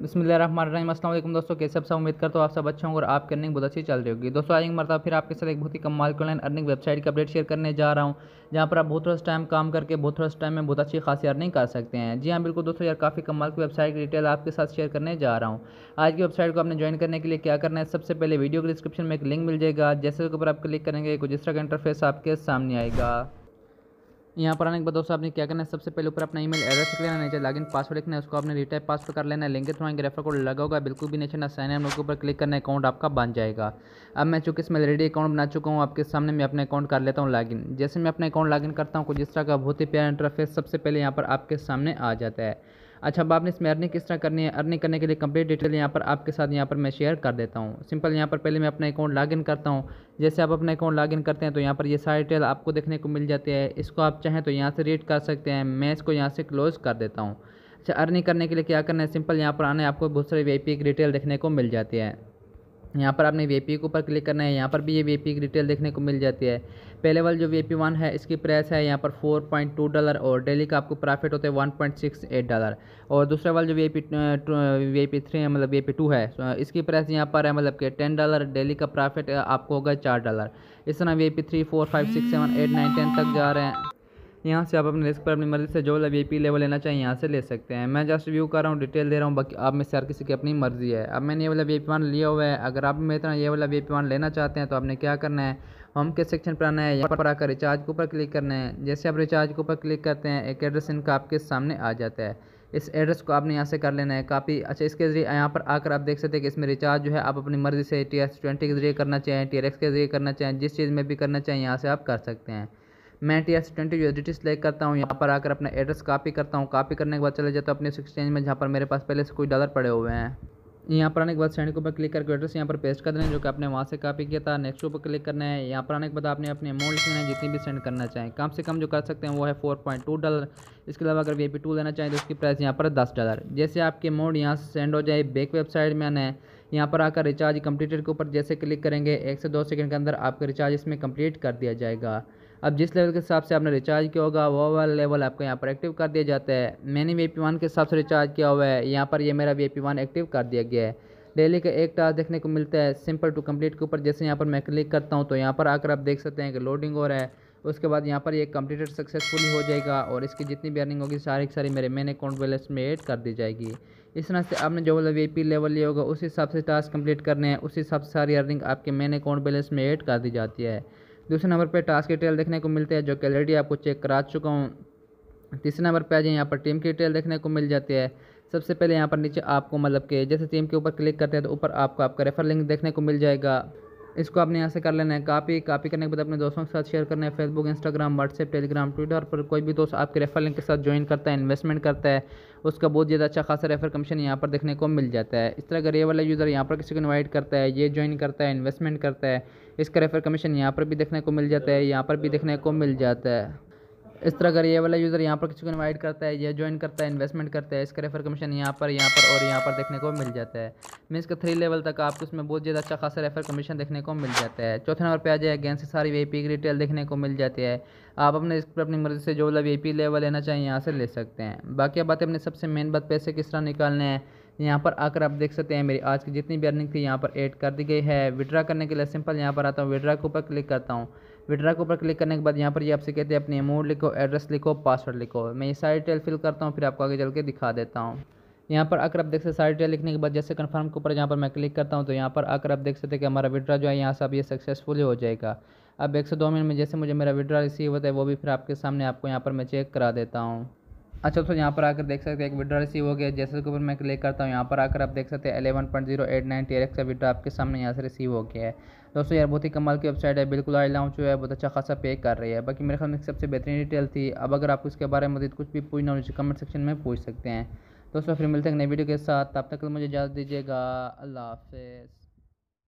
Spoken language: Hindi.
बसमिलीम दोस्तों कैसे सबसे सब उम्मीद करता हूँ आप सब अच्छे होंगे और आपकी अर्निंग बहुत अच्छी चल रही होगी दोस्तों आज मरता फिर आपके साथ एक बहुत ही कम माल ऑनलाइन अर्निंग वेबसाइट की अपडेट शेयर करने जा रहा हूँ जहाँ पर आप बहुत थोड़ा टाइम काम करके बहुत थोड़ा टाइम में बहुत अच्छी खासी अर्निंग कर सकते हैं जी हाँ बिल्कुल दोस्तों यार काफ़ी कम माल की वेबसाइट की डिटेल आपके साथ शेयर करने जा रहा हूँ आज की वेबसाइट को आपने ज्वाइन करने के लिए क्या करना है सबसे पहले वीडियो के डिस्क्रिप्शन में एक लिंक मिल जाएगा जैसे ऊपर आप क्लिक करेंगे कुछ इस तरह का इंटरफेस आपके सामने आएगा यहाँ पर आने के बाद दोस्तों आपने क्या करना है सबसे पहले ऊपर अपना ईमेल एड्रेस लिख लेना नीचे लॉगिन पासवर्ड लिखना है उसको आपने रिटाइप पासवर्ड कर लेना है लिंक थ्रो आएंगे रेफर कोड लगा होगा बिल्कुल भी नहीं छना साइन एम के ऊपर क्लिक करना अकाउंट आपका बन जाएगा अब मैं चूंकि इसमें ऑलरेडी अकाउंट बना चुका हूँ आपके सामने मैं अपना अकाउंट कर लेता हूँ लॉगिन जैसे मैं अपना अकाउंट लॉगिन करता हूँ कुछ इस तरह का बहुत ही प्यारा इंटरफेस सबसे पहले यहाँ पर आपके सामने आ जाता है अच्छा अब आपने इसमें अर्निंग किस तरह करनी है अर्निंग करने के लिए कंप्लीट डिटेल यहाँ पर आपके साथ यहाँ पर मैं शेयर कर देता हूँ सिंपल यहाँ पर पहले मैं अपना अकाउंट इन करता हूँ जैसे आप अपना अकाउंट इन करते हैं तो यहाँ पर ये सारी डिटेल आपको देखने को मिल जाती है इसको आप चाहें तो यहाँ से रीड कर सकते हैं मैं इसको यहाँ से क्लोज़ कर देता हूँ अच्छा अर्निंग करने के लिए क्या करना है सिंपल यहाँ पर आने आपको बहुत सारी वी की डिटेल देखने को मिल जाती है यहाँ पर आपने वी के ऊपर क्लिक करना है यहाँ पर भी ये वी की डिटेल देखने को मिल जाती है पहले वाली जो वी वन है इसकी प्राइस है यहाँ पर 4.2 डॉलर और डेली का आपको प्रॉफिट होता है 1.68 डॉलर और दूसरा वाला जो वी वी पी थ्री है मतलब वी टू है तो इसकी प्राइस यहाँ पर है मतलब कि 10 डॉलर डेली का प्रॉफिट आपको होगा चार डॉलर इस तरह V P three four five six seven eight nine ten तक जा रहे हैं यहाँ से आप अपने रिस्क पर अपनी मर्ज़ी से जो वी पी लेवल लेना चाहिए यहाँ से ले सकते हैं मैं जस्ट व्यू कर रहा हूँ डिटेल दे रहा हूँ बाकी आप में से हर किसी की अपनी मर्ज़ी है अब मैंने ये वाला वी पी वन लिया हुआ है अगर आप मेरे तरह ये वाला वी पी वन लेना चाहते हैं तो आपने क्या करना है होम के सेक्शन पर आना है यहाँ पर आकर रिचार्ज के ऊपर क्लिक करना है जैसे आप रिचार्ज के ऊपर क्लिक करते हैं एक एड्रेस इनका आपके सामने आ जाता है इस एड्रेस को आपने यहाँ से कर लेना है काफ़ी अच्छा इसके जरिए यहाँ पर आकर आप देख सकते हैं कि इसमें रिचार्ज जो है आप अपनी मर्ज़ी से टी एस ट्वेंटी के जरिए करना चाहें टी के जरिए करना चाहें जिस चीज़ में भी करना चाहें यहाँ से आप कर सकते हैं मैं T S twenty USD select करता हूँ यहाँ पर आकर अपना एड्रेस कॉपी करता हूँ कॉपी करने के बाद चले जाता हूँ अपने एक्सचेंज में जहाँ पर मेरे पास पहले से कोई डॉलर पड़े हुए हैं यहाँ पर आने के बाद सेंड के ऊपर क्लिक करके एड्रेस यहाँ पर पेस्ट कर देना जो कि आपने वहाँ से कॉपी किया था नेक्स्ट ऊपर क्लिक करना है यहाँ पर आने के बाद आपने अपने अमाउंट लिखना है जितनी भी सेंड करना चाहें कम से कम जो कर सकते हैं वो है फोर पॉइंट टू डॉलर इसके अलावा अगर वी पी टू लेना चाहें तो उसकी प्राइस यहाँ पर दस डॉलर जैसे आपके अमाउंट यहाँ से सेंड हो जाए बैक वेबसाइट में आना है यहाँ पर आकर रिचार्ज कंप्लीटेड के ऊपर जैसे क्लिक करेंगे एक से दो सेकेंड के अंदर आपका रिचार्ज इसमें कंप्लीट कर दिया जाएगा अब जिस लेवल के हिसाब से आपने रिचार्ज किया होगा वो वाला लेवल आपको यहाँ पर एक्टिव कर दिया जाता है मैंने वी पी वन के हिसाब से रिचार्ज किया हुआ है यहाँ पर ये मेरा वी पी वन एक्टिव कर दिया गया है डेली का एक टास्क देखने को मिलता है सिंपल टू कंप्लीट के ऊपर जैसे यहाँ पर मैं क्लिक करता हूँ तो यहाँ पर आकर आप देख सकते हैं कि लोडिंग हो रहा है उसके बाद यहाँ पर ये कंप्लीटेड सक्सेसफुली हो जाएगा और इसकी जितनी भी अर्निंग होगी सारी की सारी मेरे मेन अकाउंट बैलेंस में ऐड कर दी जाएगी इस तरह से आपने जो वाला वी पी लेवल लिया होगा उस हिसाब से टास्क कंप्लीट करने हैं उस हिसाब से सारी अर्निंग आपके मेन अकाउंट बैलेंस में ऐड कर दी जाती है दूसरे नंबर पर टास्क डिटेल देखने को मिलते हैं जो कि ऑलरेडी आपको चेक करा चुका हूँ तीसरे नंबर पर आ जाए यहाँ पर टीम की डिटेल देखने को मिल जाती है सबसे पहले यहाँ पर नीचे आपको मतलब कि जैसे टीम के ऊपर क्लिक करते हैं तो ऊपर आपको आपका रेफर लिंक देखने को मिल जाएगा इसको आपने यहाँ से कर लेना है कापी कापी करने के बाद अपने दोस्तों के साथ शेयर करना है Facebook Instagram WhatsApp Telegram Twitter पर कोई भी दोस्त आपके रेफर लिंक के साथ ज्वाइन करता है इन्वेस्टमेंट करता है उसका बहुत ज़्यादा अच्छा खासा रेफर कमीशन यहाँ पर देखने को मिल जाता है इस तरह अगर ये वाला यूज़र यहाँ पर किसी को इन्वाइट करता है ये ज्वाइन करता है इन्वेस्टमेंट करता है इसका रेफर कमीशन यहाँ पर भी देखने को मिल जाता है यहाँ पर भी देखने को मिल जाता है इस तरह अगर ये वाला यूज़र यहाँ पर किसी को इनवाइट करता है या ज्वाइन करता है इन्वेस्टमेंट करता है इसका रेफर कमीशन यहाँ पर यहाँ पर और यहाँ पर देखने को मिल जाता है मीनस का थ्री लेवल तक आपको उसमें बहुत ज़्यादा अच्छा खासा रेफर कमीशन देखने को मिल जाता है चौथे नंबर पर आ जाए गैन से सारी वी की डिटेल देखने को मिल जाती है आप अपने इस पर अपनी मर्ज़ी से जो वाला वी लेवल लेना चाहिए यहाँ से ले सकते हैं बाकी बातें अपने सबसे मेन बात पैसे किस तरह निकालने हैं यहाँ पर आकर आप देख सकते हैं मेरी आज की जितनी भी अर्निंग थी यहाँ पर ऐड कर दी गई है विड्रा करने के लिए सिंपल यहाँ पर आता हूँ विड्रा के ऊपर क्लिक करता हूँ विड्रा के ऊपर क्लिक करने के बाद यहाँ पर ये आपसे कहते हैं अपनी अमाउंट लिखो एड्रेस लिखो पासवर्ड लिखो मैं ये सारी डिटेल फिल करता हूँ फिर आपको आगे चल के दिखा देता हूँ यहाँ पर आकर आप देख सकते सारी डिटेल लिखने के बाद जैसे कन्फर्म के ऊपर यहाँ पर मैं क्लिक करता हूँ तो यहाँ पर आकर आप देख सकते हैं कि हमारा विड्रा जो है यहाँ से अब ये सक्सेसफुल हो जाएगा अब एक सौ दो मिनट में जैसे मुझे मेरा विड्रा रिसीव होता है वो भी फिर आपके सामने आपको यहाँ पर मैं चेक करा देता हूँ अच्छा दोस्तों यहाँ पर आकर देख सकते हैं एक विड्रा रिसीव हो गया जैसे के ऊपर मैं क्लिक करता हूँ यहाँ पर आकर आप देख सकते हैं eleven point zero eight nine T का विड्रा आपके सामने यहाँ से रिसीव हो गया है दोस्तों यार बहुत ही कमाल की वेबसाइट है बिल्कुल आई लॉन्च जो है बहुत अच्छा खासा पे कर रही है बाकी मेरे ख्याल में सबसे बेहतरीन डिटेल थी अब अगर आपको इसके बारे में मजीद कुछ भी पूछना हो कमेंट सेक्शन में पूछ सकते हैं दोस्तों फिर मिलते हैं नई वीडियो के साथ तब तक मुझे इजाज़त दीजिएगा अल्लाह हाफ